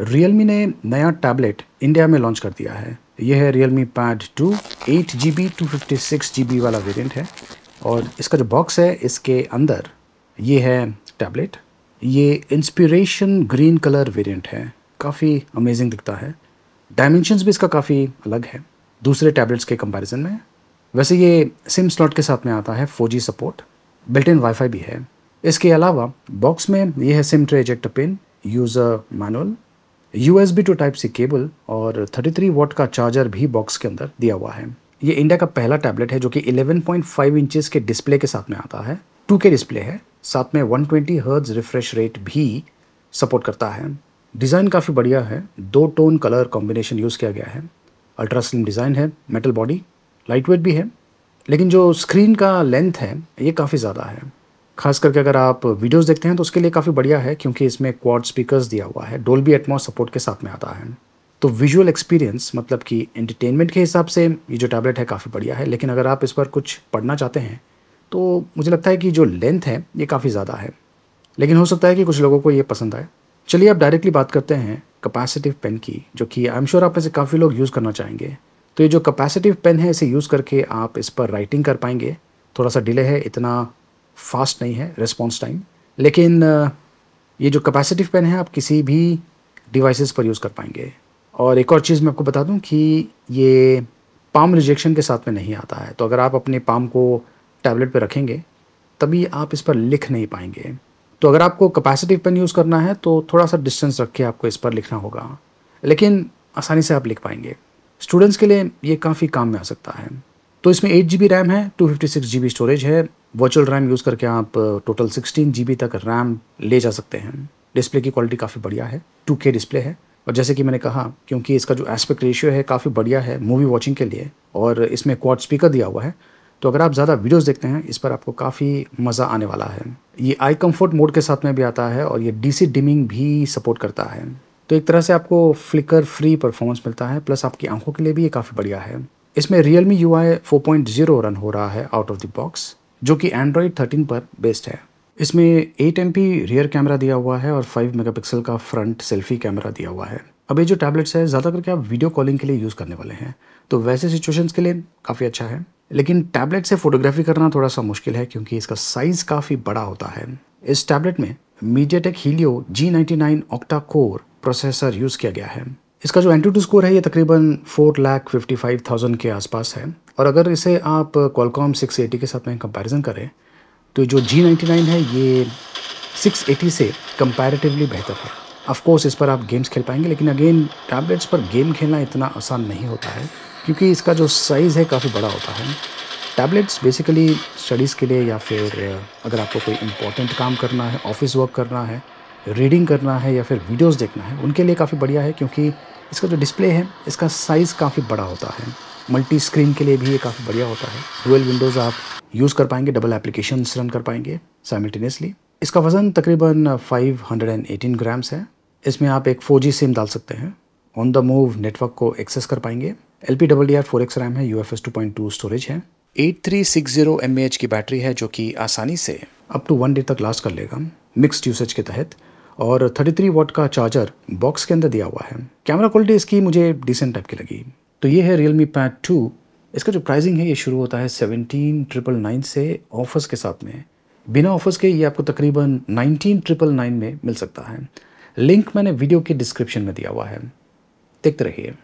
Realme ने नया tablet India में लॉन्च कर दिया है यह है Realme pad two eight G B two fifty six G B वाला वेरिएंट है और इसका जो बॉक्स है इसके अंदर ये है टैबलेट ये इंस्पिरेशन ग्रीन कलर वेरिएंट है काफ़ी अमेजिंग दिखता है डायमेंशंस भी इसका काफ़ी अलग है दूसरे टैबलेट्स के कंपैरिजन में वैसे ये सिम स्लॉट के साथ में आता है four support built in wifi भी है इसके अलावा बॉक्स में ये है SIM tray eject pin user manual U S B to type C cable और 33 वॉट का चार्जर भी बॉक्स के अंदर दिया हुआ है ये इंडिया का पहला टैबलेट है जो कि 11.5 इंचेस के डिस्प्ले के साथ में आता है 2K डिस्प्ले है साथ में 120 ट्वेंटी हर्ज रिफ्रेश रेट भी सपोर्ट करता है डिज़ाइन काफ़ी बढ़िया है दो टोन कलर कॉम्बिनेशन यूज़ किया गया है अल्ट्रा स्लिम डिज़ाइन है मेटल बॉडी लाइट वेट भी है लेकिन जो स्क्रीन का लेंथ है ये काफ़ी ज़्यादा है खास करके अगर आप वीडियोस देखते हैं तो उसके लिए काफ़ी बढ़िया है क्योंकि इसमें क्वाड स्पीकर्स दिया हुआ है डोल्बी एटमॉस सपोर्ट के साथ में आता है तो विजुअल एक्सपीरियंस मतलब कि एंटरटेनमेंट के हिसाब से ये जो टैबलेट है काफ़ी बढ़िया है लेकिन अगर आप इस पर कुछ पढ़ना चाहते हैं तो मुझे लगता है कि जो लेंथ है ये काफ़ी ज़्यादा है लेकिन हो सकता है कि कुछ लोगों को ये पसंद आए चलिए आप डायरेक्टली बात करते हैं कैपेसिटिव पेन की जो कि आई एम श्योर आप में से काफ़ी लोग यूज़ करना चाहेंगे तो ये जो कैपेसिटिव पेन है इसे यूज़ करके आप इस पर राइटिंग कर पाएंगे थोड़ा सा डिले है इतना फास्ट नहीं है रिस्पॉन्स टाइम लेकिन ये जो कैपेसिटिव पेन है आप किसी भी डिवाइसेस पर यूज़ कर पाएंगे और एक और चीज़ मैं आपको बता दूं कि ये पाम रिजेक्शन के साथ में नहीं आता है तो अगर आप अपने पाम को टैबलेट पर रखेंगे तभी आप इस पर लिख नहीं पाएंगे तो अगर आपको कैपेसिटिव पेन यूज़ करना है तो थोड़ा सा डिस्टेंस रख के आपको इस पर लिखना होगा लेकिन आसानी से आप लिख पाएंगे स्टूडेंट्स के लिए ये काफ़ी काम में आ सकता है तो इसमें एट जी रैम है टू फिफ्टी सिक्स स्टोरेज है वर्चुअल रैम यूज़ करके आप टोटल सिक्सटीन जी तक रैम ले जा सकते हैं डिस्प्ले की क्वालिटी काफ़ी बढ़िया है टू डिस्प्ले है और जैसे कि मैंने कहा क्योंकि इसका जो एस्पेक्ट रेशियो है काफ़ी बढ़िया है मूवी वॉचिंग के लिए और इसमें क्वाड स्पीकर दिया हुआ है तो अगर आप ज़्यादा वीडियोस देखते हैं इस पर आपको काफ़ी मज़ा आने वाला है ये आई कंफर्ट मोड के साथ में भी आता है और ये डीसी डिमिंग भी सपोर्ट करता है तो एक तरह से आपको फ्लिकर फ्री परफॉर्मेंस मिलता है प्लस आपकी आंखों के लिए भी ये काफ़ी बढ़िया है इसमें Realme U I run हो रहा है आउट ऑफ द बॉक्स जो कि एंड्रॉयड 13 पर बेस्ड है इसमें एट एम रियर कैमरा दिया हुआ है और 5 मेगापिक्सल का फ्रंट सेल्फी कैमरा दिया हुआ है अब ये जो टैबलेट्स है ज़्यादा करके आप वीडियो कॉलिंग के लिए यूज़ करने वाले हैं तो वैसे सिचुएशंस के लिए काफ़ी अच्छा है लेकिन टैबलेट से फोटोग्राफी करना थोड़ा सा मुश्किल है क्योंकि इसका साइज़ काफ़ी बड़ा होता है इस टैबलेट में tech Helio G ninety nine octa core processor use किया गया है इसका जो एन टू स्कोर है ये तकरीबन four lakh fifty five thousand के आसपास है और अगर इसे आप क्वालकॉम सिक्स एटी के साथ में कंपैरिजन करें तो जो जी नाइन्टी नाइन है ये सिक्स एटी से कंपैरेटिवली बेहतर है ऑफ़ इस पर आप गेम्स खेल पाएंगे लेकिन अगेन टैबलेट्स पर गेम खेलना इतना आसान नहीं होता है क्योंकि इसका जो साइज़ है काफ़ी बड़ा होता है टैबलेट्स बेसिकली स्टडीज़ के लिए या फिर अगर आपको कोई इंपॉर्टेंट काम करना है ऑफिस वर्क करना है रीडिंग करना है या फिर वीडियोस देखना है उनके लिए काफ़ी बढ़िया है क्योंकि इसका जो डिस्प्ले है इसका साइज़ काफ़ी बड़ा होता है मल्टी स्क्रीन के लिए भी ये काफ़ी बढ़िया होता है डुअल विंडोज़ आप यूज़ कर पाएंगे डबल एप्लीकेशन रन कर पाएंगे साइमल्टेनियसली इसका वज़न तकरीबन 518 ग्राम्स है इसमें आप एक 4G सिम डाल सकते हैं ऑन द मूव नेटवर्क को एक्सेस कर पाएंगे L P double D R four X RAM है U F S two point two storage है eight three six zero m h की बैटरी है जो कि आसानी से अप टू वन डे तक लास्ट कर लेगा मिक्सड यूसेज के तहत और 33 वॉट का चार्जर बॉक्स के अंदर दिया हुआ है कैमरा क्वालिटी इसकी मुझे डिसेंट टाइप की लगी तो ये है रियल मी पैड टू इसका जो प्राइसिंग है ये शुरू होता है सेवनटीन ट्रिपल नाइन से ऑफर्स के साथ में बिना ऑफर्स के ये आपको तकरीबन नाइनटीन ट्रिपल नाइन में मिल सकता है लिंक मैंने वीडियो के डिस्क्रिप्शन में दिया हुआ है देखते रहिए